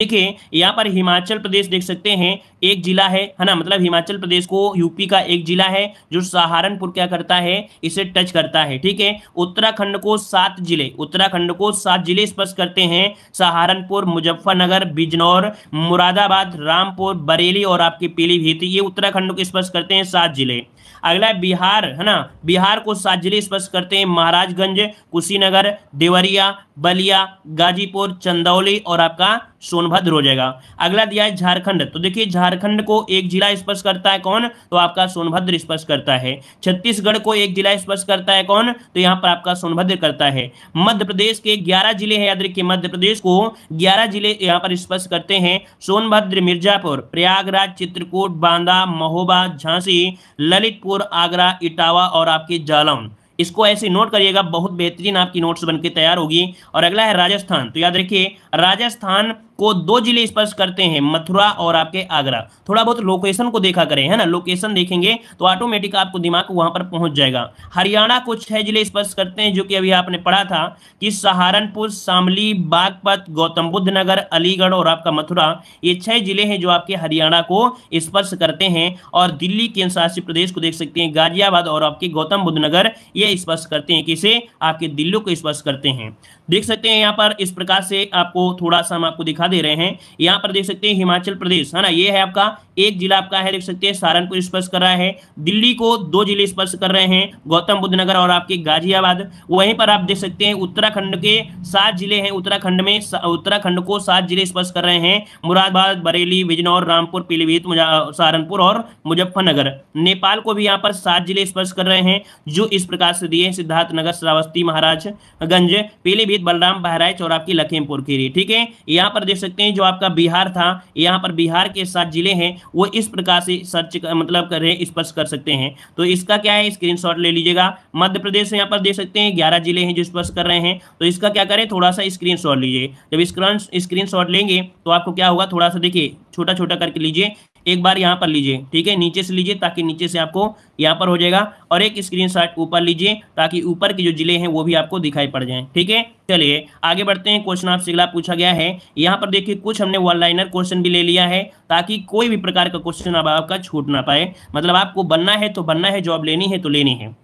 देखिए यहाँ पर हिमाचल प्रदेश देख सकते हैं एक जिला है है ना मतलब हिमाचल प्रदेश को यूपी का एक जिला है जो सहारनपुर क्या करता है इसे टच करता है ठीक है उत्तराखंड को सात जिले उत्तराखंड को सात जिले स्पर्श करते हैं सहारनपुर मुजफ्फरनगर बिजनौर मुरादाबाद रामपुर बरेली और आपके पीलीभीत ये उत्तराखंड को स्पर्श करते हैं सात जिले अगला बिहार है ना बिहार को सात जिले स्पर्श करते हैं महाराजगंज कुशीनगर देवरिया बलिया गाजीपुर चंदौली और आपका सोनभद्र हो जाएगा अगला दिया है झारखंड तो देखिए झारखंड को एक जिला स्पर्श करता है कौन तो आपका सोनभद्र स्पर्श करता है छत्तीसगढ़ को एक जिला स्पर्श करता है कौन तो यहाँ पर आपका सोनभद्र करता है मध्य प्रदेश के ग्यारह जिले हैं याद रखिए मध्य प्रदेश को ग्यारह जिले यहाँ पर स्पर्श करते हैं सोनभद्र मिर्जापुर प्रयागराज चित्रकूट बांदा महोबा झांसी ललितपुर आगरा इटावा और आपके जालौन इसको ऐसे नोट करिएगा बहुत बेहतरीन आपकी नोट्स बनके तैयार होगी और अगला है राजस्थान तो याद रखिए राजस्थान को दो जिले स्पर्श करते हैं मथुरा और आपके आगरा थोड़ा बहुत लोकेशन को देखा करें है ना लोकेशन देखेंगे तो ऑटोमेटिक आपको दिमाग वहां पर पहुंच जाएगा हरियाणा को छह जिले स्पर्श करते हैं जो कि अभी आपने पढ़ा था कि सहारनपुर शामली बागपत गौतम बुद्ध नगर अलीगढ़ और आपका मथुरा ये छह जिले हैं जो आपके हरियाणा को स्पर्श करते हैं और दिल्ली के शासित प्रदेश को देख सकते हैं गाजियाबाद और आपके गौतम बुद्ध नगर ये स्पर्श करते हैं किसे आपके दिल्ली को स्पर्श करते हैं देख सकते हैं यहाँ पर इस प्रकार से आपको थोड़ा सा हम आपको दिखा दिखा दे रहे हैं यहाँ पर देख सकते हैं हिमाचल प्रदेश है ना ये है आपका एक जिला आपका है देख सकते हैं सहारनपुर स्पर्श कर रहा है दिल्ली को दो जिले स्पर्श कर रहे हैं गौतम बुद्ध नगर और आपके गाजियाबाद वहीं पर आप देख सकते हैं उत्तराखंड के सात जिले हैं उत्तराखंड में उत्तराखंड को सात जिले स्पर्श कर रहे हैं मुरादाबाद बरेली बिजनौर रामपुर पीलीभीत सहारनपुर और मुजफ्फरनगर नेपाल को भी यहाँ पर सात जिले स्पर्श कर रहे हैं जो इस प्रकार से दिए सिद्धार्थनगर श्रावस्ती महाराजगंज पीलीभीत बलराम बहराइच और आपकी लखीमपुर खीरी ठीक है यहाँ पर देख सकते हैं जो आपका बिहार था यहाँ पर बिहार के साथ जिले हैं वो इस प्रकार से सर्च मतलब कर रहे हैं स्पर्श कर सकते हैं तो इसका क्या है स्क्रीन ले लीजिएगा मध्य प्रदेश यहाँ पर देख सकते हैं ग्यारह जिले हैं जो स्पर्श कर रहे हैं तो इसका क्या करें थोड़ा सा स्क्रीन लीजिए जब स्क्रीन लेंगे तो आपको क्या होगा थोड़ा सा देखिए छोटा छोटा करके लीजिए एक बार यहाँ पर लीजिए ठीक है नीचे से लीजिए ताकि नीचे से आपको यहाँ पर हो जाएगा और एक स्क्रीन ऊपर लीजिए ताकि ऊपर के जो जिले हैं वो भी आपको दिखाई पड़ जाए ठीक है चलिए आगे बढ़ते हैं क्वेश्चन आपसे अगला पूछा गया है यहाँ पर देखिए कुछ हमने वन लाइनर क्वेश्चन भी ले लिया है ताकि कोई भी प्रकार का क्वेश्चन अब आपका छूट ना पाए मतलब आपको बनना है तो बनना है जॉब लेनी है तो लेनी है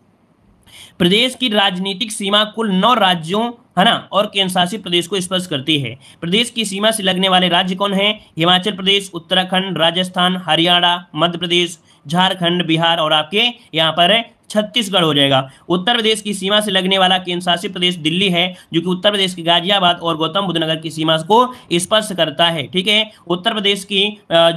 प्रदेश की राजनीतिक सीमा कुल नौ राज्यों है ना और केंद्रशासित प्रदेश को स्पर्श करती है प्रदेश की सीमा से लगने वाले राज्य कौन है हिमाचल प्रदेश उत्तराखंड राजस्थान हरियाणा मध्य प्रदेश झारखंड बिहार और आपके यहाँ पर छत्तीसगढ़ हो जाएगा उत्तर प्रदेश की सीमा से लगने वाला केंद्र शासित प्रदेश दिल्ली है जो कि उत्तर प्रदेश के गाजियाबाद और गौतम बुद्ध नगर की सीमा को स्पर्श करता है ठीक है उत्तर प्रदेश की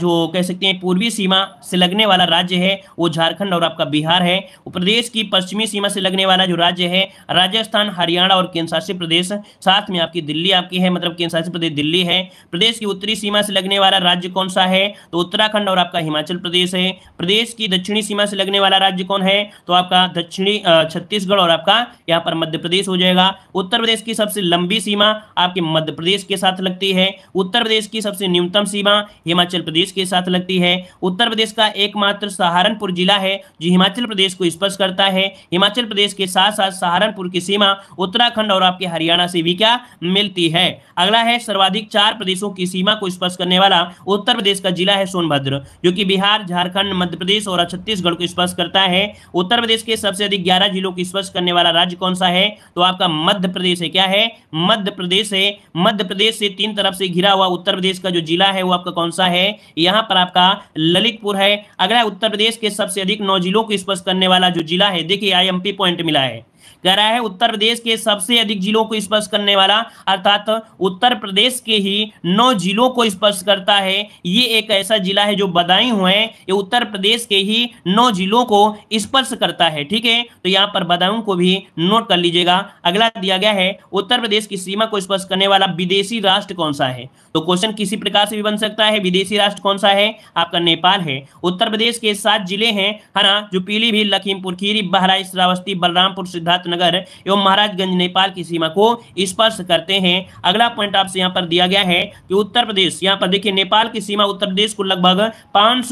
जो कह सकते हैं पूर्वी सीमा से लगने वाला राज्य है वो झारखंड और आपका बिहार है प्रदेश की पश्चिमी सीमा से लगने वाला जो राज्य है राजस्थान हरियाणा और केंद्र शासित प्रदेश साथ में आपकी दिल्ली आपकी है मतलब केंद्र शासित प्रदेश दिल्ली है प्रदेश की उत्तरी सीमा से लगने वाला राज्य कौन सा है तो उत्तराखंड और आपका हिमाचल प्रदेश है प्रदेश की दक्षिणी सीमा से लगने वाला राज्य कौन है तो आप आपका दक्षिणी छत्तीसगढ़ और आपका यहाँ पर मध्य प्रदेश हो जाएगा उत्तर प्रदेश की सबसे लंबी सीमा आपके मध्य प्रदेश के साथ लगती है उत्तर प्रदेश की सबसे न्यूनतम सीमा हिमाचल प्रदेश के साथ लगती है उत्तर प्रदेश का एकमात्र सहारनपुर जिला है जो हिमाचल प्रदेश को स्पर्श करता है हिमाचल प्रदेश के साथ साथ सहारनपुर की सीमा उत्तराखंड और आपके हरियाणा से भी क्या मिलती है अगला है सर्वाधिक चार प्रदेशों की सीमा को स्पर्श करने वाला उत्तर प्रदेश का जिला है सोनभद्र जो कि बिहार झारखंड मध्य प्रदेश और छत्तीसगढ़ को स्पर्श करता है उत्तर प्रदेश प्रदेश के सबसे अधिक ग्यारह जिलों की स्पर्श करने वाला राज्य कौन सा है तो आपका मध्य प्रदेश है क्या है मध्य प्रदेश है मध्य प्रदेश से तीन तरफ से घिरा हुआ उत्तर प्रदेश का जो जिला है वो आपका कौन सा है यहाँ पर आपका ललितपुर है अगला उत्तर प्रदेश के सबसे अधिक नौ जिलों को स्पर्श करने वाला जो जिला है देखिए आई पॉइंट मिला है कह रहा है उत्तर प्रदेश के सबसे अधिक जिलों को स्पर्श करने वाला अर्थात उत्तर प्रदेश के ही नौ जिलों को स्पर्श करता है ये एक ऐसा जिला है जो बदायूं हुए ये उत्तर प्रदेश के ही नौ जिलों को स्पर्श करता है ठीक है तो यहाँ पर बदायूं को भी नोट कर लीजिएगा अगला दिया गया है उत्तर प्रदेश की सीमा को स्पर्श करने वाला विदेशी राष्ट्र कौन सा है तो क्वेश्चन किसी प्रकार से भी बन सकता है विदेशी राष्ट्र कौन सा है आपका नेपाल है उत्तर प्रदेश के सात जिले हैं है ना जो पीलीभीत लखीमपुर खीरी बहराइच श्रावस्ती बलरामपुर सिद्धार्थ सिद्धार्थ नगर एवं महाराजगंज नेपाल की सीमा को स्पर्श करते हैं अगला पॉइंट आपसे यहाँ पर दिया गया है कि उत्तर प्रदेश यहाँ पर देखिए नेपाल की सीमा उत्तर प्रदेश को लगभग पांच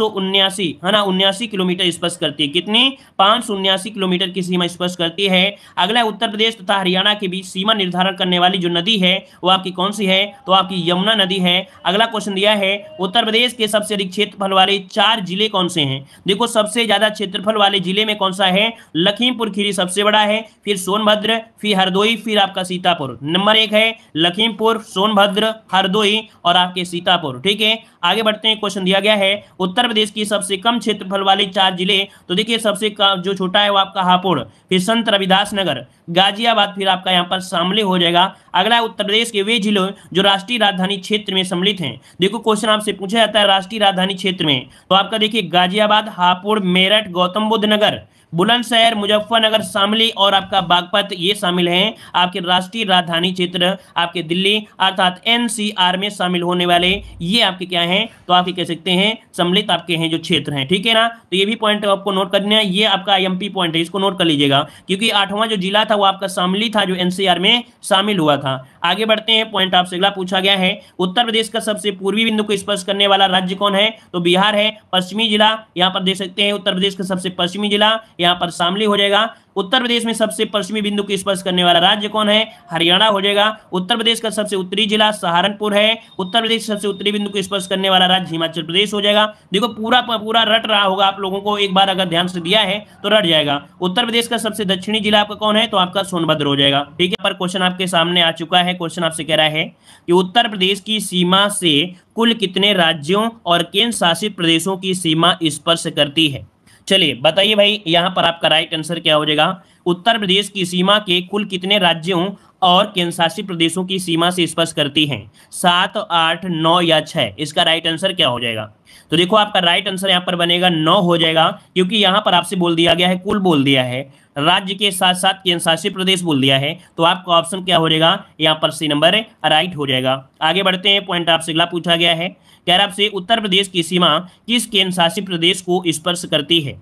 है ना उन्यासी किलोमीटर स्पर्श करती है कितनी पांच किलोमीटर की सीमा स्पर्श करती है अगला उत्तर प्रदेश तथा हरियाणा के बीच सीमा निर्धारण करने वाली जो नदी है वो आपकी कौन सी है तो आपकी यमुना नदी है अगला क्वेश्चन दिया है उत्तर प्रदेश के सबसे अधिक क्षेत्रफल वाले चार जिले कौन से हैं देखो सबसे ज्यादा क्षेत्रफल वाले जिले में कौन सा है लखीमपुर खीरी सबसे बड़ा है फिर सोनभद्र फिर हरदोई फिर आपका सीतापुर नंबर एक है लखीमपुर सोनभद्र हरदोई और आपके सीतापुर ठीक है आगे बढ़ते हैं क्वेश्चन दिया गया है उत्तर प्रदेश की सबसे कम क्षेत्रफल वाले चार जिले तो देखिए सबसे जो छोटा है वो आपका हापुड़ फिर संत रविदास नगर गाजियाबाद फिर आपका यहाँ पर शामिल हो जाएगा अगला उत्तर प्रदेश के वे जिलों जो राष्ट्रीय राजधानी क्षेत्र में सम्मिलित हैं देखो क्वेश्चन आपसे पूछा जाता है राष्ट्रीय राजधानी क्षेत्र में तो आपका देखिए गाजियाबाद हापुड़ मेरठ गौतम बुद्ध नगर बुलंदशहर मुजफ्फरनगर शामली और आपका बागपत ये शामिल हैं आपके राष्ट्रीय राजधानी क्षेत्र आपके दिल्ली अर्थात एनसीआर में शामिल होने वाले ये आपके क्या हैं तो ये कह सकते हैं सम्मिलित आपके हैं जो क्षेत्र हैं ठीक है ना तो ये भी पॉइंट आपको नोट करना है ये आपका आई पॉइंट है इसको नोट कर लीजिएगा क्योंकि आठवां जो जिला था वो आपका शामली था जो एनसीआर में शामिल हुआ था आगे बढ़ते हैं पॉइंट आपसे अगला पूछा गया है उत्तर प्रदेश का सबसे पूर्वी बिंदु को स्पर्श करने वाला राज्य कौन है तो बिहार है पश्चिमी जिला यहाँ पर देख सकते हैं उत्तर प्रदेश का सबसे पश्चिमी जिला यहाँ पर शामिल हो जाएगा उत्तर प्रदेश में सबसे पश्चिमी बिंदु को स्पर्श करने वाला राज्य कौन है हरियाणा हो जाएगा उत्तर प्रदेश का सबसे उत्तरी जिला सहारनपुर है उत्तर प्रदेश सबसे उत्तरी बिंदु को स्पर्श करने वाला राज्य हिमाचल प्रदेश हो जाएगा देखो पूरा पूरा रट रहा होगा आप लोगों को एक बार अगर ध्यान से दिया है तो रट जाएगा उत्तर प्रदेश का सबसे दक्षिणी जिला आपका कौन है तो आपका सोनभद्र हो जाएगा ठीक है पर क्वेश्चन आपके सामने आ चुका है क्वेश्चन आपसे कह रहा है कि उत्तर प्रदेश की सीमा से कुल कितने राज्यों और केंद्र शासित प्रदेशों की सीमा स्पर्श करती है चलिए बताइए भाई यहाँ पर आपका राइट आंसर क्या हो जाएगा उत्तर प्रदेश की सीमा के कुल कितने राज्यों और केंद्रशासित प्रदेशों की सीमा से स्पष्ट करती हैं सात आठ नौ या छः इसका राइट आंसर क्या हो जाएगा तो देखो आपका राइट आंसर यहाँ पर बनेगा नौ हो जाएगा क्योंकि यहाँ पर आपसे बोल दिया गया है कुल बोल दिया है राज्य के साथ साथ केंद्रशासित प्रदेश बोल दिया है तो आपका ऑप्शन क्या हो जाएगा यहाँ पर सी नंबर राइट हो जाएगा आगे बढ़ते हैं पॉइंट आपसे अगला पूछा गया है कह रहा आपसे उत्तर प्रदेश की सीमा किस केंद्र शासित प्रदेश को स्पर्श करती है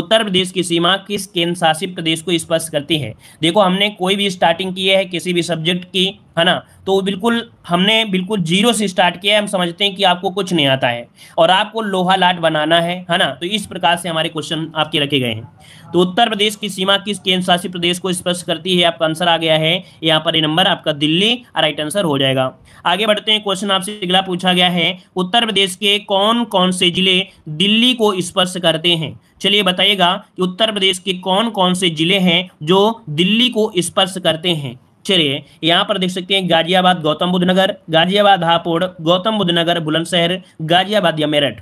उत्तर प्रदेश की सीमा किस केंद्र शासित प्रदेश को स्पर्श करती है देखो हमने कोई भी स्टार्टिंग की है किसी भी सब्जेक्ट की है ना तो बिल्कुल हमने बिल्कुल जीरो से स्टार्ट किया है हम समझते हैं कि आपको कुछ नहीं आता है और आपको लोहा लाट बनाना है है ना तो इस प्रकार से हमारे क्वेश्चन आपके रखे गए हैं तो उत्तर प्रदेश की सीमा किस केंद्र शासित प्रदेश को स्पष्ट करती है आपका आंसर आ गया है यहाँ पर ये नंबर आपका दिल्ली राइट आंसर हो जाएगा आगे बढ़ते हैं क्वेश्चन आपसे अगला पूछा गया है उत्तर प्रदेश के कौन कौन से जिले दिल्ली को स्पर्श करते हैं चलिए बताइएगा कि उत्तर प्रदेश के कौन कौन से जिले हैं जो दिल्ली को स्पर्श करते हैं चलिए यहाँ पर देख सकते हैं गाजियाबाद गौतम बुद्ध नगर गाजियाबाद हापुड़ गौतम बुद्ध नगर बुलंदशहर गाजियाबाद या मेरठ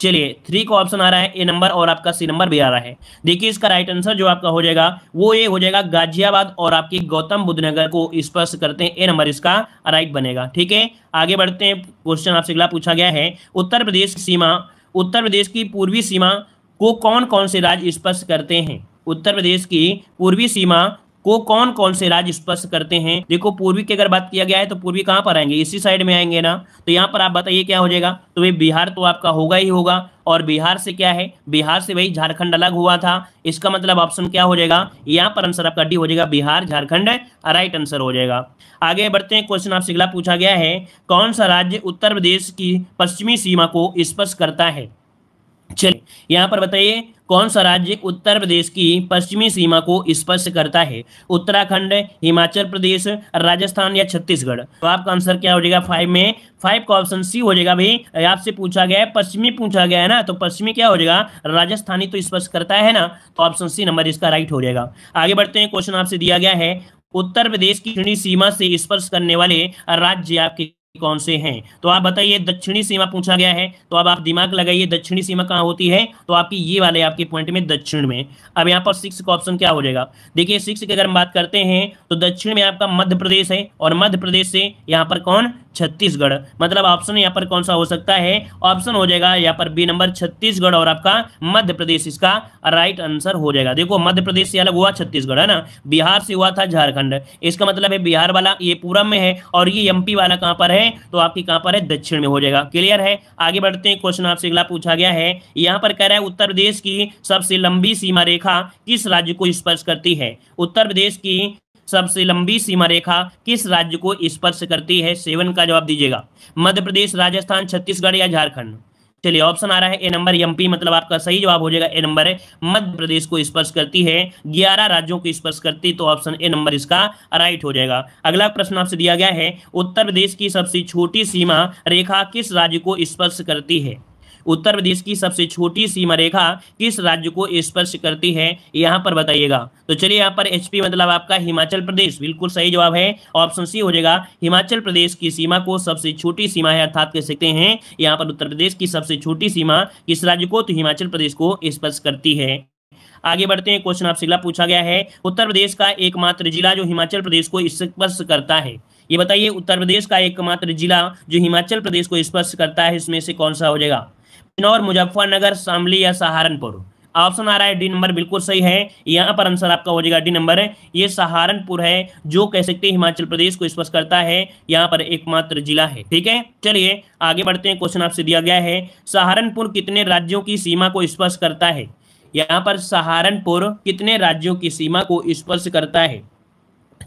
चलिए थ्री का ऑप्शन आ रहा है ए नंबर और आपका सी नंबर भी आ रहा है देखिए इसका राइट आंसर जो आपका हो जाएगा वो ये हो जाएगा गाजियाबाद और आपके गौतम बुद्ध नगर को स्पर्श करते हैं ए नंबर इसका राइट बनेगा ठीक है आगे बढ़ते हैं क्वेश्चन आपसे अगला पूछा गया है उत्तर प्रदेश सीमा उत्तर प्रदेश की पूर्वी सीमा को कौन कौन से राज्य स्पर्श करते हैं उत्तर प्रदेश की पूर्वी सीमा को कौन कौन से राज्य स्पर्श करते हैं देखो पूर्वी की अगर बात किया गया है तो पूर्वी कहाँ पर आएंगे इसी साइड में आएंगे ना तो यहाँ पर आप बताइए क्या हो जाएगा तो भाई बिहार तो आपका होगा ही होगा और बिहार से क्या है बिहार से भाई झारखंड अलग हुआ था इसका मतलब ऑप्शन क्या हो जाएगा यहां पर आंसर आपका डी हो जाएगा बिहार झारखंड राइट आंसर हो जाएगा आगे बढ़ते हैं क्वेश्चन आपसे अगला पूछा गया है कौन सा राज्य उत्तर प्रदेश की पश्चिमी सीमा को स्पर्श करता है चलिए यहाँ पर बताइए कौन सा राज्य उत्तर प्रदेश की पश्चिमी सीमा को स्पर्श करता है उत्तराखंड हिमाचल प्रदेश राजस्थान या छत्तीसगढ़ तो आपका आंसर क्या हो जाएगा फाइव में फाइव का ऑप्शन सी हो जाएगा भाई आपसे पूछा गया है पश्चिमी पूछा गया है ना तो पश्चिमी क्या हो जाएगा राजस्थानी तो स्पर्श करता है ना तो ऑप्शन सी नंबर इसका राइट हो जाएगा आगे बढ़ते हैं क्वेश्चन आपसे दिया गया है उत्तर प्रदेश की सीमा से स्पर्श करने वाले राज्य आपके कौन से हैं तो आप बताइए दक्षिणी सीमा पूछा गया है तो अब आप दिमाग लगाइए दक्षिणी सीमा कहाँ होती है तो आपकी ये वाले आपके पॉइंट में दक्षिण में अब यहाँ पर सिक्स का ऑप्शन क्या हो जाएगा देखिए सिक्स की अगर हम बात करते हैं तो दक्षिण में आपका मध्य प्रदेश है और मध्य प्रदेश से यहाँ पर कौन छत्तीसगढ़ मतलब ऑप्शन यहाँ पर कौन सा हो सकता है ऑप्शन हो जाएगा यहाँ पर बी नंबर छत्तीसगढ़ और आपका मध्य प्रदेश इसका राइट आंसर हो जाएगा देखो मध्य प्रदेश से अलग हुआ छत्तीसगढ़ है ना बिहार से हुआ था झारखंड इसका मतलब है बिहार वाला ये पूरब में है और ये एमपी वाला कहाँ पर है है तो आपकी कहां पर है दक्षिण में हो जाएगा क्लियर है आगे बढ़ते हैं क्वेश्चन आपसे अगला पूछा गया है यहां पर कह रहा है उत्तर प्रदेश की सबसे लंबी सीमा रेखा किस राज्य को स्पर्श करती है उत्तर प्रदेश की सबसे लंबी सीमा रेखा किस राज्य को स्पर्श करती है सेवन का जवाब दीजिएगा मध्य प्रदेश राजस्थान छत्तीसगढ़ या झारखंड चलिए ऑप्शन आ रहा है ए नंबर एमपी मतलब आपका सही जवाब हो जाएगा ए नंबर है मध्य प्रदेश को स्पर्श करती है ग्यारह राज्यों को स्पर्श करती तो ऑप्शन ए नंबर इसका राइट हो जाएगा अगला प्रश्न आपसे दिया गया है उत्तर प्रदेश की सबसे छोटी सीमा रेखा किस राज्य को स्पर्श करती है उत्तर प्रदेश की सबसे छोटी सीमा रेखा किस राज्य को स्पर्श करती है यहाँ पर बताइएगा तो चलिए यहाँ पर एचपी मतलब आपका हिमाचल प्रदेश बिल्कुल सही जवाब है ऑप्शन सी हो जाएगा हिमाचल प्रदेश की सीमा को सबसे छोटी सीमा है अर्थात कह सकते हैं यहाँ पर उत्तर प्रदेश की सबसे छोटी सीमा किस राज्य को तो हिमाचल प्रदेश को स्पर्श करती है आगे बढ़ते हैं क्वेश्चन आपसे अगला पूछा गया है उत्तर प्रदेश का एकमात्र जिला जो हिमाचल प्रदेश को स्पर्श करता है ये बताइए उत्तर प्रदेश का एकमात्र जिला जो हिमाचल प्रदेश को स्पर्श करता है इसमें से कौन सा हो जाएगा बिजनौर मुजफ्फरनगर शामली या सहारनपुर ऑप्शन आ रहा है डी नंबर बिल्कुल सही है यहाँ पर आंसर आपका हो जाएगा डी नंबर ये सहारनपुर है जो कह सकते हैं हिमाचल प्रदेश को स्पष्ट करता है यहाँ पर एकमात्र जिला है ठीक है चलिए आगे बढ़ते हैं क्वेश्चन आपसे दिया गया है सहारनपुर कितने राज्यों की सीमा को स्पर्श करता है यहाँ पर सहारनपुर कितने राज्यों की सीमा को स्पर्श करता है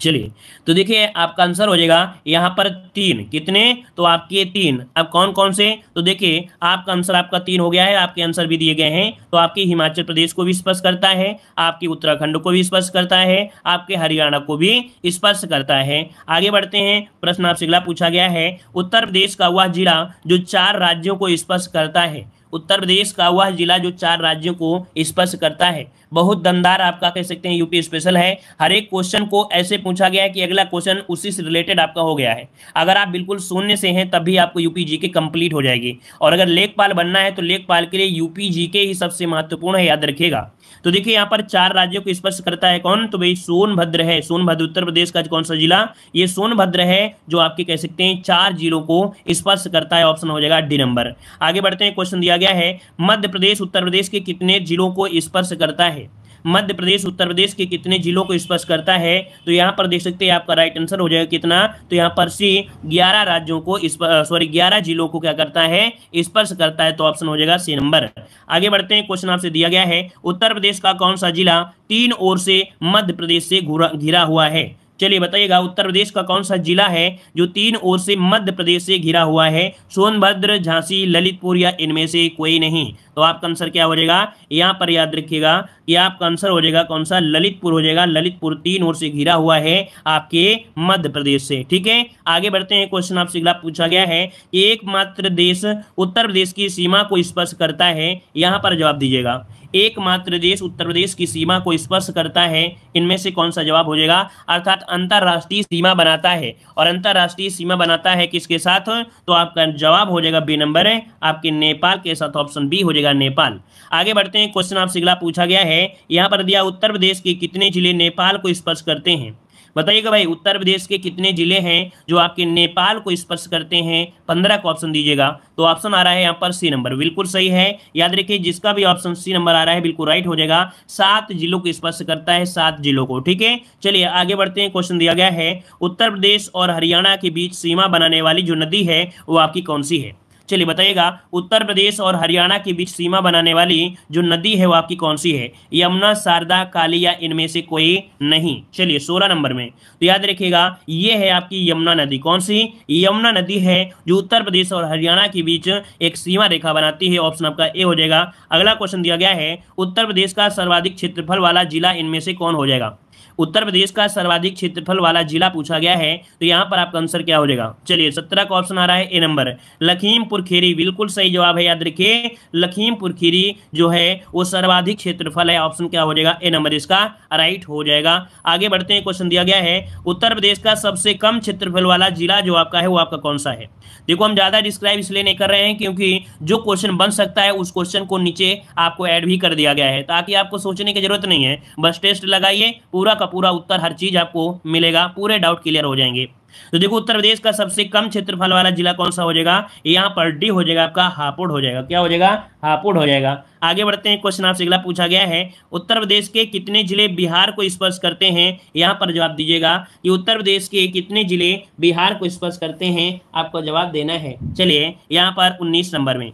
चलिए तो देखिए आपका आंसर हो जाएगा यहाँ पर तीन कितने तो आपके तीन अब कौन कौन से तो देखिए आपका आंसर आपका तीन हो गया है आपके आंसर भी दिए गए हैं तो आपके हिमाचल प्रदेश को भी स्पर्श करता है आपके उत्तराखंड को भी स्पर्श करता है आपके हरियाणा को भी स्पर्श करता है आगे बढ़ते हैं प्रश्न आपसे अगला पूछा गया है उत्तर प्रदेश का वह जिला जो चार राज्यों को स्पर्श करता है उत्तर प्रदेश का वह जिला जो चार राज्यों को स्पर्श करता है बहुत दमदार आपका कह सकते हैं यूपी स्पेशल है हर एक क्वेश्चन को ऐसे पूछा गया है कि अगला क्वेश्चन उसी से रिलेटेड आपका हो गया है अगर आप बिल्कुल शून्य से हैं तब भी आपको यूपी जी के कंप्लीट हो जाएगी और अगर लेखपाल बनना है तो लेखपाल के लिए यूपी जी के ही सबसे महत्वपूर्ण है याद रखिएगा तो देखिए यहाँ पर चार राज्यों को स्पर्श करता है कौन तो भाई सोनभद्र है सोनभद्र उत्तर प्रदेश का कौन सा जिला ये सोनभद्र है जो आपके कह सकते हैं चार जिलों को स्पर्श करता है ऑप्शन हो जाएगा डी नंबर आगे बढ़ते हैं क्वेश्चन दिया गया है मध्य प्रदेश उत्तर प्रदेश के कितने जिलों को स्पर्श करता है मध्य प्रदेश उत्तर प्रदेश के कितने जिलों को स्पर्श करता है तो यहाँ पर देख सकते हैं आपका राइट आंसर हो जाएगा कितना तो यहाँ पर सी ग्यारह राज्यों को सॉरी ग्यारह जिलों को क्या करता है स्पर्श करता है तो ऑप्शन हो जाएगा सी नंबर आगे बढ़ते हैं क्वेश्चन आपसे दिया गया है उत्तर प्रदेश का कौन सा जिला तीन ओर से मध्य प्रदेश से घिरा हुआ है चलिए बताइएगा उत्तर प्रदेश का कौन सा जिला है जो तीन ओर से मध्य प्रदेश से घिरा हुआ है सोनभद्र झांसी ललितपुर या इनमें से कोई नहीं तो आपका आंसर क्या हो जाएगा यहाँ पर याद रखिएगा कि आपका आंसर हो जाएगा कौन सा ललितपुर हो जाएगा ललितपुर तीन ओर से घिरा हुआ है आपके मध्य प्रदेश से ठीक है आगे बढ़ते हैं क्वेश्चन आपसे अगला पूछा गया है एकमात्र देश उत्तर प्रदेश की सीमा को स्पर्श करता है यहाँ पर जवाब दीजिएगा एकमात्र देश उत्तर प्रदेश की सीमा को स्पर्श करता है इनमें से कौन सा जवाब हो जाएगा अर्थात अंतरराष्ट्रीय सीमा बनाता है और अंतर्राष्ट्रीय सीमा बनाता है किसके साथ तो आपका जवाब हो जाएगा बी नंबर है आपके नेपाल के साथ ऑप्शन बी हो जाएगा नेपाल आगे बढ़ते हैं क्वेश्चन आपसे अगला पूछा गया है यहाँ पर दिया उत्तर प्रदेश के कितने जिले नेपाल को स्पर्श करते हैं बताइएगा भाई उत्तर प्रदेश के कितने जिले हैं जो आपके नेपाल को स्पर्श करते हैं पंद्रह को ऑप्शन दीजिएगा तो ऑप्शन आ रहा है यहाँ पर सी नंबर बिल्कुल सही है याद रखिए जिसका भी ऑप्शन सी नंबर आ रहा है बिल्कुल राइट हो जाएगा सात जिलों को स्पर्श करता है सात जिलों को ठीक है चलिए आगे बढ़ते हैं क्वेश्चन दिया गया है उत्तर प्रदेश और हरियाणा के बीच सीमा बनाने वाली जो नदी है वो आपकी कौन सी है चलिए बताइएगा उत्तर प्रदेश और हरियाणा के बीच सीमा बनाने वाली जो नदी है वो आपकी कौन सी है यमुना शारदा काली या इनमें से कोई नहीं चलिए सोलह नंबर में तो याद रखिएगा ये है आपकी यमुना नदी कौन सी यमुना नदी है जो उत्तर प्रदेश और हरियाणा के बीच एक सीमा रेखा बनाती है ऑप्शन आपका ए हो जाएगा अगला क्वेश्चन दिया गया है उत्तर प्रदेश का सर्वाधिक क्षेत्रफल वाला जिला इनमें से कौन हो जाएगा उत्तर प्रदेश का सर्वाधिक क्षेत्रफल वाला जिला पूछा गया है तो यहाँ पर आपका आंसर क्या हो जाएगा चलिए सत्रह का ऑप्शन आ रहा है ए नंबर लखीमपुर खीरी बिल्कुल सही जवाब है याद रखिए लखीमपुर खीरी जो है वो सर्वाधिक क्षेत्रफल है ऑप्शन क्या हो जाएगा ए नंबर इसका राइट हो जाएगा आगे बढ़ते हैं क्वेश्चन दिया गया है उत्तर प्रदेश का सबसे कम क्षेत्रफल वाला जिला जो आपका है वो आपका कौन सा है देखो हम ज्यादा डिस्क्राइब इसलिए नहीं कर रहे हैं क्योंकि जो क्वेश्चन बन सकता है उस क्वेश्चन को नीचे आपको ऐड भी कर दिया गया है ताकि आपको सोचने की जरूरत नहीं है बस टेस्ट लगाइए पूरा आपका पूरा उत्तर हर चीज आपको मिलेगा पूरे डाउट क्लियर हो जाएंगे तो देखो उत्तर प्रदेश का सबसे कम क्षेत्रफल वाला जिला कौन सा हो जाएगा यहाँ पर डी हो जाएगा आपका हापुड़ हो जाएगा क्या हो जाएगा हापुड़ हो जाएगा आगे बढ़ते हैं क्वेश्चन आपसे अगला पूछा गया है उत्तर प्रदेश के कितने जिले बिहार को स्पर्श करते हैं यहाँ पर जवाब दीजिएगा कि उत्तर प्रदेश के कितने जिले बिहार को स्पर्श करते हैं आपको जवाब देना है चलिए यहाँ पर उन्नीस नंबर में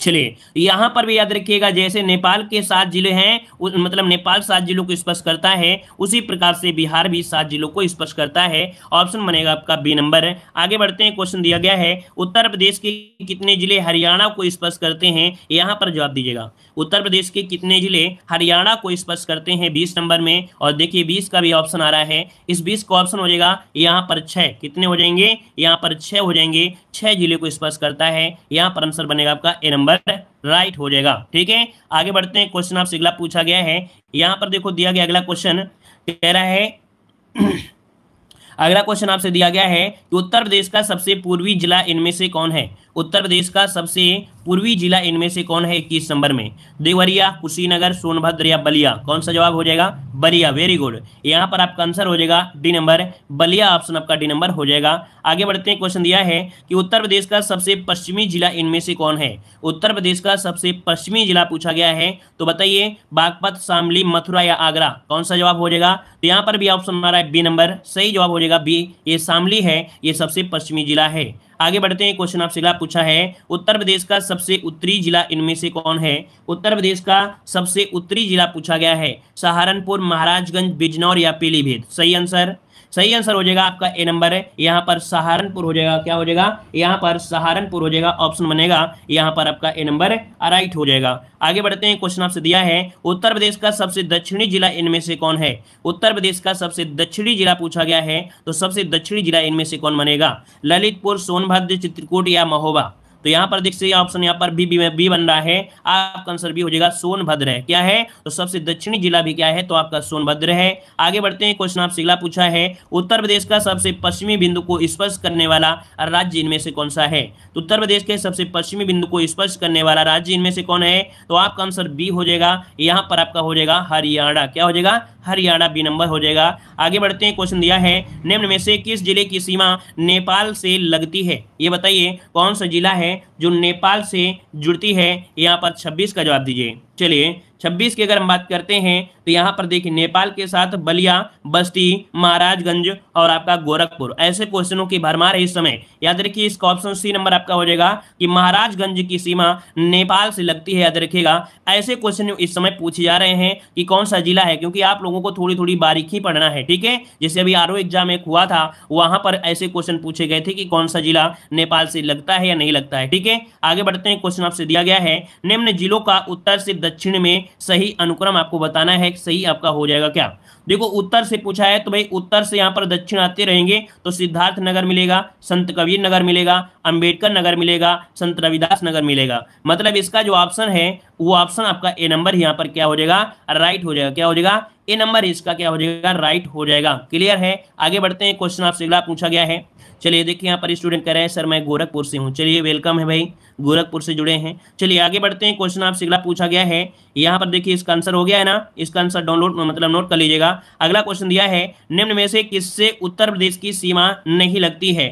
चलिए यहां पर भी याद रखिएगा जैसे नेपाल के सात जिले हैं मतलब नेपाल सात जिलों को स्पष्ट करता है उसी प्रकार से बिहार भी सात जिलों को स्पष्ट करता है ऑप्शन बनेगा आपका बी नंबर आगे बढ़ते हैं क्वेश्चन दिया गया है उत्तर प्रदेश के कितने जिले हरियाणा को स्पष्ट करते हैं यहाँ पर जवाब दीजिएगा उत्तर प्रदेश के कितने जिले हरियाणा को स्पष्ट करते हैं बीस नंबर में और देखिए बीस का भी ऑप्शन आ रहा है इस बीस का ऑप्शन हो जाएगा यहाँ पर छह कितने हो जाएंगे यहाँ पर छह हो जाएंगे छह जिले को स्पष्ट करता है यहाँ पर आंसर बनेगा आपका ए नंबर नंबर राइट हो जाएगा ठीक है आगे बढ़ते हैं क्वेश्चन आपसे अगला पूछा गया है यहां पर देखो दिया गया अगला क्वेश्चन कह रहा है अगला क्वेश्चन आपसे दिया गया है कि उत्तर प्रदेश का सबसे पूर्वी जिला इनमें से कौन है उत्तर प्रदेश का सबसे पूर्वी जिला इनमें से कौन है इक्कीस नंबर में देवरिया कुशीनगर सोनभद्र या बलिया कौन सा जवाब हो जाएगा बलिया वेरी गुड यहाँ पर आपका आंसर हो जाएगा डी नंबर बलिया ऑप्शन आपका डी नंबर हो जाएगा आगे बढ़ते हैं क्वेश्चन दिया है कि उत्तर प्रदेश का सबसे पश्चिमी जिला इनमें से कौन है उत्तर प्रदेश का सबसे पश्चिमी जिला पूछा गया है तो बताइए बागपत शामली मथुरा या आगरा कौन सा जवाब हो जाएगा तो यहाँ पर भी ऑप्शन हमारा है बी नंबर सही जवाब हो जाएगा बी ये शामली है ये सबसे पश्चिमी जिला है आगे बढ़ते हैं क्वेश्चन आपसे पूछा है उत्तर प्रदेश का सबसे उत्तरी जिला इनमें से कौन है उत्तर प्रदेश का सबसे उत्तरी जिला पूछा गया है सहारनपुर महाराजगंज बिजनौर या पीलीभीत सही आंसर सही आंसर हो जाएगा आपका ए नंबर है यहाँ पर सहारनपुर हो जाएगा क्या हो जाएगा यहाँ पर सहारनपुर हो जाएगा ऑप्शन बनेगा यहाँ पर आपका ए नंबर राइट हो जाएगा आगे बढ़ते हैं क्वेश्चन आपसे दिया है उत्तर प्रदेश का सबसे दक्षिणी जिला इनमें से कौन है उत्तर प्रदेश का सबसे दक्षिणी जिला पूछा गया है तो सबसे दक्षिणी जिला इनमें से कौन बनेगा ललितपुर सोनभद्र चित्रकूट या महोबा तो यहाँ पर देख सकते ऑप्शन यहाँ पर भी बी बन रहा है आपका आंसर भी हो जाएगा सोनभद्र है क्या है तो सबसे दक्षिणी जिला भी क्या है तो आपका सोनभद्र है आगे बढ़ते हैं क्वेश्चन आपसे अगला पूछा है उत्तर प्रदेश का सबसे पश्चिमी बिंदु को स्पर्श करने वाला राज्य इनमें से कौन सा है तो उत्तर प्रदेश के सबसे पश्चिमी बिंदु को स्पर्श करने वाला राज्य इनमें से कौन है तो आपका आंसर बी हो जाएगा यहाँ पर आपका हो जाएगा हरियाणा क्या हो जाएगा हरियाणा बी नंबर हो जाएगा आगे बढ़ते हैं क्वेश्चन दिया है निम्न में से किस जिले की सीमा नेपाल से लगती है ये बताइए कौन सा जिला है है जो नेपाल से जुड़ती है यहाँ पर 26 का जवाब दीजिए चलिए 26 की अगर हम बात करते हैं तो यहाँ पर देखिए नेपाल के साथ बलिया बस्ती महाराजगंज और आपका गोरखपुर ऐसे क्वेश्चनों की भरमार है इस समय याद रखिए इसका ऑप्शन सी नंबर आपका हो जाएगा कि महाराजगंज की सीमा नेपाल से लगती है याद रखिएगा ऐसे क्वेश्चन इस समय पूछे जा रहे हैं कि कौन सा जिला है क्योंकि आप लोगों को थोड़ी थोड़ी बारीकी पढ़ना है ठीक है जैसे अभी आरओ एग्जाम एक हुआ था वहां पर ऐसे क्वेश्चन पूछे गए थे कि कौन सा जिला नेपाल से लगता है या नहीं लगता है ठीक है आगे बढ़ते हैं क्वेश्चन आपसे दिया गया है निम्न जिलों का उत्तर से दक्षिण में सही अनुक्रम आपको बताना है सही आपका हो जाएगा क्या देखो उत्तर से पूछा है तो भाई उत्तर से यहाँ पर दक्षिण आते रहेंगे तो सिद्धार्थ नगर मिलेगा संत कबीर नगर मिलेगा अंबेडकर नगर मिलेगा संत रविदास नगर मिलेगा मतलब इसका जो ऑप्शन है वो ऑप्शन आपका ए नंबर यहाँ पर क्या हो जाएगा राइट हो जाएगा क्या हो जाएगा ए नंबर इसका क्या हो जाएगा राइट हो जाएगा क्लियर है आगे बढ़ते हैं क्वेश्चन आपसे अगला पूछा गया है चलिए देखिए यहाँ पर स्टूडेंट कह रहे हैं सर मैं गोरखपुर से हूँ चलिए वेलकम है भाई गोरखपुर से जुड़े हैं चलिए आगे बढ़ते हैं क्वेश्चन आपसे अगला पूछा गया है यहाँ पर देखिए इसका आंसर हो गया है ना इसका आंसर डाउनलोड मतलब नोट कर लीजिएगा अगला क्वेश्चन दिया है निम्न में से किससे उत्तर प्रदेश की सीमा नहीं लगती है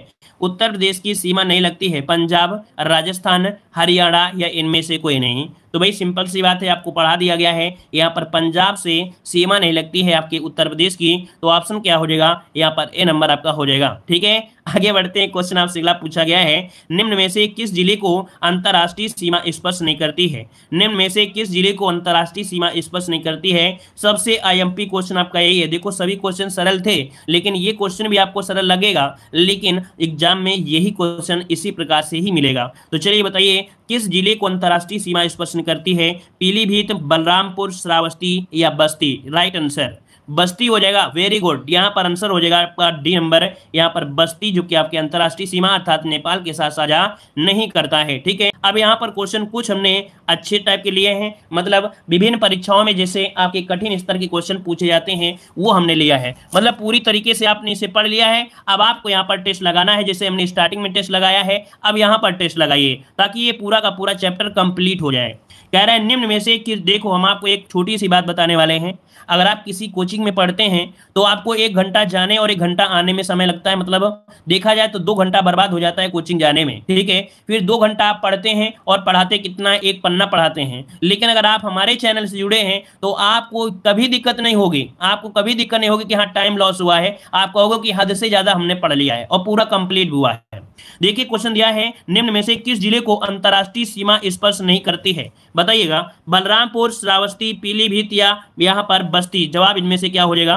उत्तर प्रदेश की सीमा नहीं लगती है पंजाब राजस्थान हरियाणा या इनमें से कोई नहीं तो भाई सिंपल सी बात है आपको पढ़ा दिया गया है यहाँ पर पंजाब से सीमा नहीं लगती है आपके उत्तर प्रदेश की तो ऑप्शन क्या हो जाएगा यहाँ पर ए नंबर आपका हो जाएगा ठीक है आगे बढ़ते हैं क्वेश्चन आपसे अगला पूछा गया है निम्न में से किस जिले को अंतर्राष्ट्रीय सीमा स्पर्श नहीं करती है निम्न में से किस जिले को अंतर्राष्ट्रीय सीमा स्पर्श नहीं करती है सबसे आई क्वेश्चन आपका यही है देखो सभी क्वेश्चन सरल थे लेकिन ये क्वेश्चन भी आपको सरल लगेगा लेकिन एग्जाम में यही क्वेश्चन इसी प्रकार से ही मिलेगा तो चलिए बताइए किस जिले को अंतर्राष्ट्रीय सीमा स्पर्श करती है पीलीभीत बलरामपुर श्रावस्ती या बस्ती राइट आंसर बस्ती हो जाएगा वेरी गुड यहाँ पर आंसर हो जाएगा आपका डी नंबर यहाँ पर बस्ती जो कि आपके अंतर्राष्ट्रीय सीमा अर्थात नेपाल के साथ साझा नहीं करता है ठीक है अब यहाँ पर क्वेश्चन कुछ हमने अच्छे टाइप के लिए हैं मतलब विभिन्न परीक्षाओं में जैसे आपके कठिन स्तर के क्वेश्चन पूछे जाते हैं वो हमने लिया है मतलब पूरी तरीके से आपने इसे पढ़ लिया है अब आपको यहाँ पर टेस्ट लगाना है जैसे हमने स्टार्टिंग में टेस्ट लगाया है अब यहाँ पर टेस्ट लगाइए ताकि ये पूरा का पूरा चैप्टर कंप्लीट हो जाए कह रहा है निम्न में से कि देखो हम आपको एक छोटी सी बात बताने वाले हैं अगर आप किसी कोचिंग में पढ़ते हैं तो आपको एक घंटा जाने और एक घंटा आने में समय लगता है मतलब देखा जाए तो दो घंटा बर्बाद हो जाता है कोचिंग जाने में ठीक है फिर दो घंटा आप पढ़ते हैं और पढ़ाते कितना एक पन्ना पढ़ाते हैं लेकिन अगर आप हमारे चैनल से जुड़े हैं तो आपको कभी दिक्कत नहीं होगी आपको कभी दिक्कत नहीं होगी कि हाँ टाइम लॉस हुआ है आप कहोगे कि हद से ज्यादा हमने पढ़ लिया है और पूरा कंप्लीट हुआ है देखिए क्वेश्चन दिया है निम्न में से किस जिले को अंतर्राष्ट्रीय सीमा स्पर्श नहीं करती है बताइएगा बलरामपुर श्रावस्ती पीलीभीत या यहाँ पर बस्ती जवाब इनमें से क्या हो जाएगा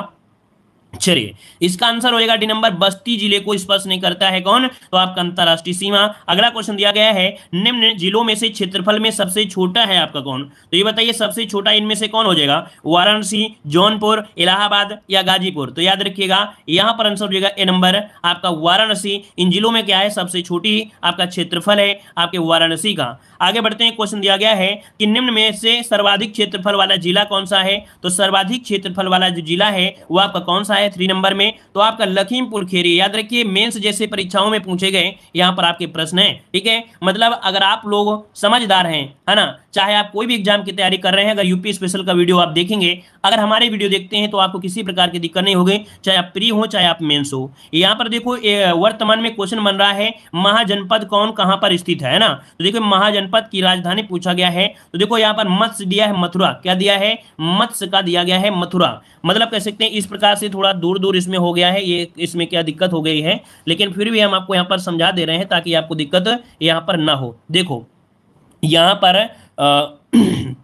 चलिए इसका आंसर होएगा डी नंबर बस्ती जिले को स्पर्श नहीं करता है कौन तो आपका अंतरराष्ट्रीय सीमा अगला क्वेश्चन दिया गया है निम्न जिलों में से क्षेत्रफल में सबसे छोटा है आपका कौन तो ये बताइए सबसे छोटा इनमें से कौन हो जाएगा वाराणसी जौनपुर इलाहाबाद या गाजीपुर तो याद रखिएगा यहां पर आंसर हो जाएगा ए नंबर आपका वाराणसी इन जिलों में क्या है सबसे छोटी आपका क्षेत्रफल है आपके वाराणसी का आगे बढ़ते हैं क्वेश्चन दिया गया है कि निम्न में से सर्वाधिक क्षेत्रफल वाला जिला कौन सा है तो सर्वाधिक क्षेत्रफल वाला जो जिला है वो आपका कौन सा है आता है थ्री नंबर में तो आपका लखीमपुर खेरी याद रखिए मेंस जैसे परीक्षाओं में पूछे गए यहाँ पर आपके प्रश्न हैं ठीक है मतलब अगर आप लोग समझदार हैं है ना चाहे आप कोई भी एग्जाम की तैयारी कर रहे हैं अगर यूपी स्पेशल का वीडियो आप देखेंगे अगर हमारे वीडियो देखते हैं तो आपको किसी प्रकार की दिक्कत नहीं होगी चाहे आप प्री हो चाहे आप मेन्स हो यहाँ पर देखो वर्तमान में क्वेश्चन बन रहा है महाजनपद कौन कहाँ पर स्थित है ना तो देखो महाजनपद की राजधानी पूछा गया है तो देखो यहाँ पर मत्स्य दिया है मथुरा क्या दिया है मत्स्य का दिया गया है मथुरा मतलब कह सकते हैं इस प्रकार से थोड़ा बात दूर दूर इसमें हो गया है ये इसमें क्या दिक्कत हो गई है लेकिन फिर भी हम आपको यहाँ पर समझा दे रहे हैं ताकि आपको दिक्कत यहाँ पर ना हो देखो यहाँ पर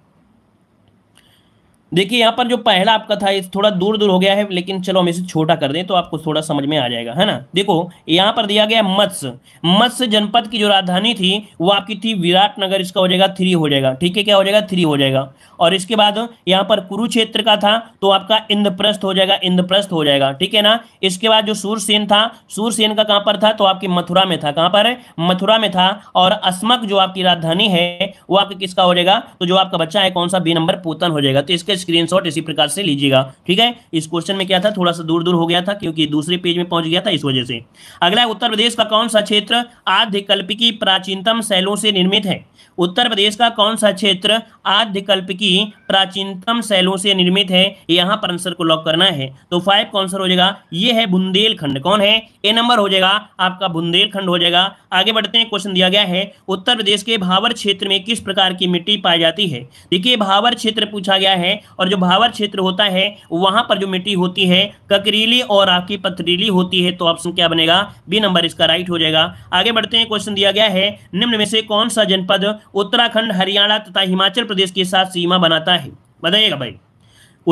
देखिए यहाँ पर जो पहला आपका था ये थोड़ा दूर दूर हो गया है लेकिन चलो हम इसे छोटा कर दें तो आपको थोड़ा समझ में आ जाएगा है ना देखो यहाँ पर दिया गया मत्स्य मत्स्य जनपद की जो राजधानी थी वो आपकी थी विराटनगर इसका हो जाएगा थ्री हो जाएगा ठीक है क्या हो जाएगा थ्री हो जाएगा और इसके बाद यहाँ पर कुरुक्षेत्र का था तो आपका इंद्रप्रस्थ हो जाएगा इंद्रप्रस्थ हो जाएगा ठीक है ना इसके बाद जो सूरसेन था सूरसेन का कहां पर था तो आपकी मथुरा में था कहां पर मथुरा में था और अस्मक जो आपकी राजधानी है वो आपका किसका हो जाएगा तो जो आपका बच्चा है कौन सा बी नंबर पूतन हो जाएगा तो इसके स्क्रीन इसी प्रकार से लीजिएगा ठीक है इस क्वेश्चन में क्या था थोड़ा सा दूर दूर हो गया था क्योंकि दूसरे पेज में पहुंच गया था इस वजह से अगला उत्तर प्रदेश का कौन सा क्षेत्र आधिकल्पिकी प्राचीनतम शैलों से निर्मित है उत्तर प्रदेश का कौन सा क्षेत्र आधिकल्पिकी कि प्राचीनतम शैलों से निर्मित है यहां पर आंसर को लॉक करना है तो फाइव कौन सा हो जाएगा ये है बुंदेलखंड कौन है ए नंबर हो जाएगा आपका बुंदेलखंड हो जाएगा आगे बढ़ते हैं क्वेश्चन दिया गया है उत्तर प्रदेश के भावर क्षेत्र में किस प्रकार की मिट्टी पाई जाती है देखिए भावर क्षेत्र पूछा गया है और जो भावर क्षेत्र होता है वहां पर जो मिट्टी होती है ककरीली और आपकी पथरीली होती है तो ऑप्शन क्या बनेगा बी नंबर इसका राइट हो जाएगा आगे बढ़ते हैं क्वेश्चन दिया गया है निम्न में से कौन सा जनपद उत्तराखंड हरियाणा तथा हिमाचल प्रदेश के साथ सीमा सीमा बनाता है बताइएगा भाई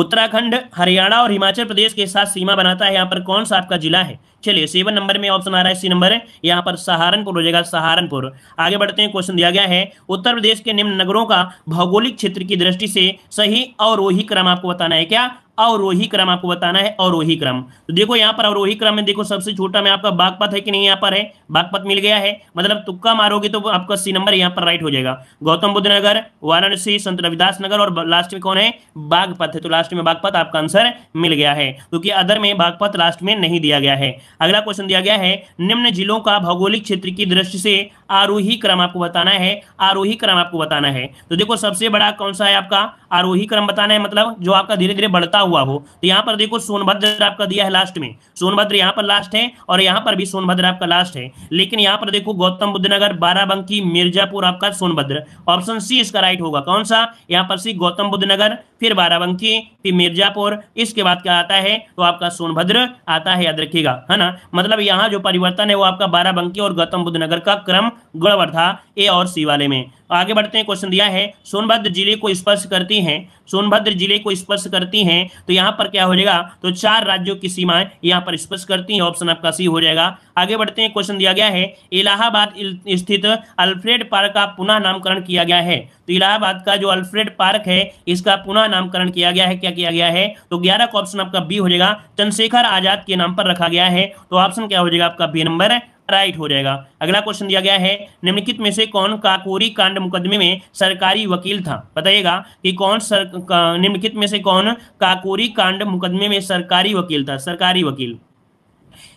उत्तराखंड हरियाणा और हिमाचल प्रदेश के साथ सीमा बनाता है यहाँ पर कौन सा आपका जिला है चलिए सेवन नंबर में ऑप्शन आ रहा है सी नंबर है यहाँ पर सहारनपुर हो जाएगा सहारनपुर आगे बढ़ते हैं क्वेश्चन दिया गया है उत्तर प्रदेश के निम्न नगरों का भौगोलिक क्षेत्र की दृष्टि से सही और वही क्रम आपको बताना है क्या अवरोही क्रम आपको बताना है अवरोही क्रम तो देखो यहाँ पर अवरोही क्रम में देखो सबसे छोटा में आपका बागपत है कि नहीं यहाँ पर है बागपत मिल गया है मतलब तुक्का मारोगे तो आपका सी नंबर यहाँ पर राइट हो जाएगा गौतम बुद्ध नगर वाराणसी संत रविदास नगर और लास्ट में कौन है बागपत है तो लास्ट में बागपत आपका आंसर मिल गया है क्योंकि तो अदर में बागपत लास्ट में नहीं दिया गया है अगला क्वेश्चन दिया गया है निम्न जिलों का भौगोलिक क्षेत्र की दृष्टि से आरोही क्रम आपको बताना है आरोही क्रम आपको बताना है तो देखो सबसे बड़ा कौन सा है आपका आरोही क्रम बताना है मतलब जो आपका धीरे धीरे बढ़ता हुआ हो तो यहाँ पर देखो सोनभद्र आपका दिया है लास्ट में सोनभद्र यहाँ पर लास्ट है और यहाँ पर भी सोनभद्र आपका लास्ट है लेकिन यहाँ पर देखो गौतम बुद्ध नगर बाराबंकी मिर्जापुर आपका सोनभद्र ऑप्शन सी इसका राइट होगा कौन सा यहाँ पर सी गौतम बुद्ध नगर फिर बाराबंकी फिर मिर्जापुर इसके बाद क्या आता है तो आपका सोनभद्र आता है याद रखिएगा है ना मतलब यहाँ जो परिवर्तन है वो आपका बाराबंकी और गौतम बुद्ध नगर का क्रम गड़बड़ था ए और सी वाले में आगे बढ़ते हैं क्वेश्चन दिया है सोनभद्र जिले को स्पर्श करती हैं सोनभद्र जिले को स्पर्श करती हैं तो यहाँ पर क्या हो जाएगा तो चार राज्यों की सीमाएं यहाँ पर स्पर्श करती हैं ऑप्शन आपका सी हो जाएगा आगे बढ़ते हैं क्वेश्चन दिया गया है इलाहाबाद स्थित अल्फ्रेड पार्क का पुनः नामकरण किया गया है तो इलाहाबाद का जो अल्फ्रेड पार्क है इसका पुनः नामकरण किया गया है क्या किया गया है तो ग्यारह का ऑप्शन आपका बी हो जाएगा चंद्रशेखर आजाद के नाम पर रखा गया है तो ऑप्शन क्या हो जाएगा आपका बी नंबर राइट हो जाएगा अगला क्वेश्चन दिया गया है निम्नलिखित में से कौन काकोरी कांड मुकदमे में सरकारी वकील था बताइएगा कि कौन सर निम्नलिखित में से कौन काकोरी कांड मुकदमे में सरकारी वकील था सरकारी वकील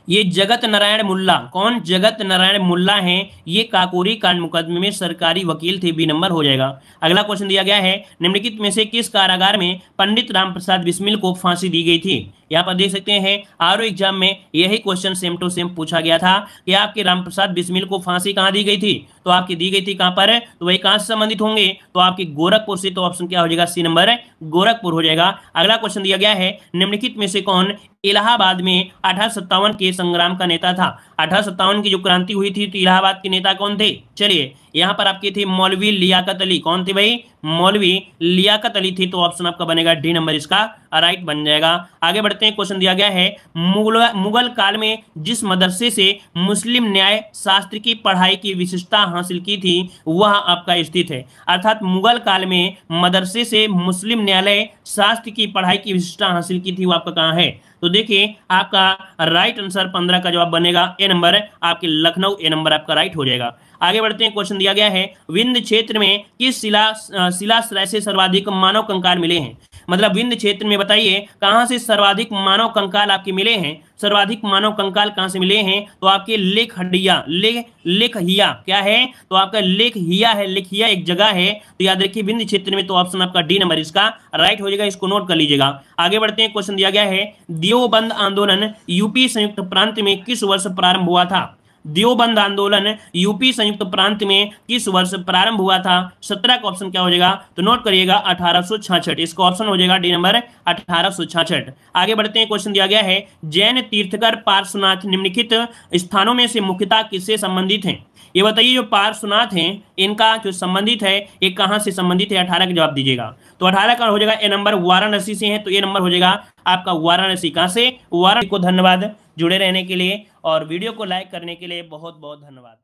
ये जगत नारायण मुल्ला कौन जगत नारायण मुल्ला हैं ये काकोरी कांड मुकदमे में सरकारी वकील थे बी नंबर हो जाएगा अगला क्वेश्चन दिया गया है निम्नलिखित में से किस कारागार में पंडित रामप्रसाद बिस्मिल को फांसी दी गई थी यहाँ पर देख सकते हैं आर एग्जाम में यही क्वेश्चन सेम टू सेम पूछा गया था कि आपके रामप्रसाद बिस्मिल को फांसी कहाँ दी गई थी तो आपकी दी गई थी कहाँ पर तो वही कहाँ से संबंधित होंगे तो आपके गोरखपुर से तो ऑप्शन क्या हो जाएगा सी नंबर गोरखपुर हो जाएगा अगला क्वेश्चन दिया गया है निम्नलिखित में से कौन इलाहाबाद में अठारह के संग्राम का नेता था अठारह की जो क्रांति हुई थी तो इलाहाबाद के नेता कौन थे चलिए यहाँ पर आपकी थी मौलवी लियाकत अली कौन थे भाई मौलवी लियाकत अली थी तो ऑप्शन आपका बनेगा डी नंबर इसका राइट बन जाएगा आगे बढ़ते हैं क्वेश्चन दिया गया है मुगल मुगल काल में जिस मदरसे से मुस्लिम न्याय शास्त्र की पढ़ाई की विशेषता हासिल की थी वह आपका स्थित है अर्थात मुगल काल में मदरसे से मुस्लिम न्यायालय शास्त्र की पढ़ाई की विशेषता हासिल की थी वो आपका कहाँ है तो देखिए आपका राइट आंसर पंद्रह का जवाब बनेगा ए नंबर आपके लखनऊ ए नंबर आपका राइट हो जाएगा आगे बढ़ते हैं क्वेश्चन दिया गया है विंध्य क्षेत्र में किस शिला शिला से सर्वाधिक मानव कंकाल मिले हैं मतलब विंध्य क्षेत्र में बताइए कहाँ से सर्वाधिक मानव कंकाल आपके मिले हैं सर्वाधिक मानव कंकाल कहाँ से मिले हैं तो आपके हड्डिया ले हिया क्या है तो आपका लेख हिया है लेखिया एक जगह है तो याद रखिए विंध्य क्षेत्र में तो ऑप्शन आपका डी नंबर इसका राइट हो जाएगा इसको नोट कर लीजिएगा आगे बढ़ते हैं क्वेश्चन दिया गया है दियोबंद आंदोलन यूपी संयुक्त प्रांत में किस वर्ष प्रारंभ हुआ था दियोबंद आंदोलन यूपी संयुक्त प्रांत में किस वर्ष प्रारंभ हुआ था सत्रह का ऑप्शन क्या हो जाएगा तो नोट करिएगा अठारह इसका ऑप्शन हो जाएगा डी नंबर अठारह आगे बढ़ते हैं क्वेश्चन दिया गया है जैन तीर्थकर पार्श्वनाथ निम्नलिखित स्थानों में से मुख्यता किससे संबंधित है ये बताइए जो पार्श्वनाथ हैं इनका जो संबंधित है ये कहां से संबंधित है अठारह का जवाब दीजिएगा तो अठारह का हो जाएगा ए नंबर वाराणसी से है तो ये नंबर हो जाएगा आपका वाराणसी कहां से वाराणसी को धन्यवाद जुड़े रहने के लिए और वीडियो को लाइक करने के लिए बहुत बहुत धन्यवाद